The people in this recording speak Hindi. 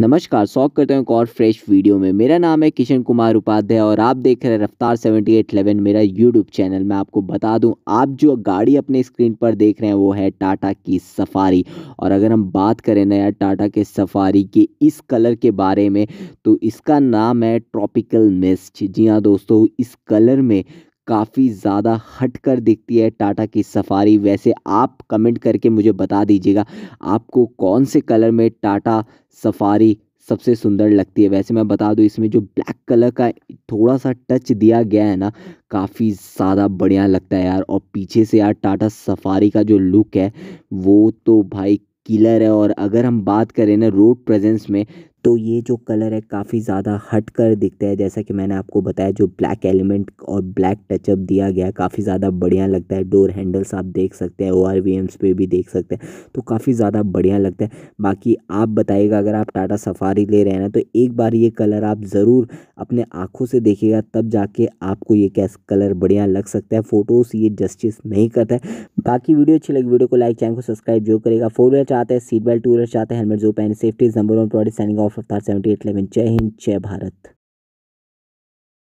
नमस्कार स्वागत करते हैं एक और फ्रेश वीडियो में मेरा नाम है किशन कुमार उपाध्याय और आप देख रहे हैं रफ्तार सेवेंटी एट इलेवन मेरा यूट्यूब चैनल मैं आपको बता दूं आप जो गाड़ी अपने स्क्रीन पर देख रहे हैं वो है टाटा की सफारी और अगर हम बात करें नया टाटा के सफारी के इस कलर के बारे में तो इसका नाम है ट्रॉपिकल मिस्ट जी हाँ दोस्तों इस कलर में काफ़ी ज़्यादा हट कर दिखती है टाटा की सफारी वैसे आप कमेंट करके मुझे बता दीजिएगा आपको कौन से कलर में टाटा सफारी सबसे सुंदर लगती है वैसे मैं बता दूं इसमें जो ब्लैक कलर का थोड़ा सा टच दिया गया है ना काफ़ी ज़्यादा बढ़िया लगता है यार और पीछे से यार टाटा सफारी का जो लुक है वो तो भाई किलर है और अगर हम बात करें ना रोड प्रेजेंस में तो ये जो कलर है काफ़ी ज़्यादा हट कर दिखता है जैसा कि मैंने आपको बताया जो ब्लैक एलिमेंट और ब्लैक टचअप दिया गया काफ़ी ज़्यादा बढ़िया लगता है डोर हैंडल्स आप देख सकते हैं ओ आर वी एम्स पे भी देख सकते हैं तो काफ़ी ज़्यादा बढ़िया लगता है बाकी आप बताइएगा अगर आप टाटा सफारी ले रहे हैं ना तो एक बार ये कलर आप ज़रूर अपने आँखों से देखिएगा तब जाके आपको ये कैस कलर बढ़िया लग सकता है फ़ोटोज़ ये जस्टिस नहीं करता है बाकी वीडियो अच्छी लगी वीडियो को लाइक चैनल को सब्सक्राइब जो करेगा फोर व्हीलर चाहते हैं सीट बेल्ट टू व्हीलर चाहते हैं हेलमेट जो पहने सेफ्टी नंबर वन प्रोडक्ट सैनिंग ऑफ ऑफ पार सेवेंटी एट इलेवन जय हिंद जय भारत